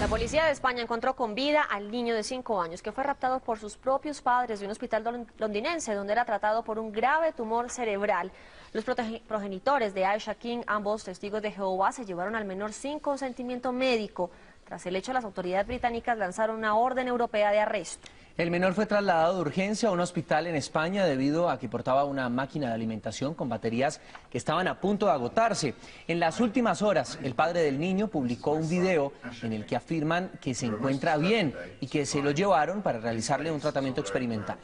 La policía de España encontró con vida al niño de 5 años que fue raptado por sus propios padres de un hospital londinense donde era tratado por un grave tumor cerebral. Los progenitores de Aisha King, ambos testigos de Jehová, se llevaron al menor sin consentimiento médico. Tras el hecho, las autoridades británicas lanzaron una orden europea de arresto. El menor fue trasladado de urgencia a un hospital en España debido a que portaba una máquina de alimentación con baterías que estaban a punto de agotarse. En las últimas horas, el padre del niño publicó un video en el que afirman que se encuentra bien y que se lo llevaron para realizarle un tratamiento experimental.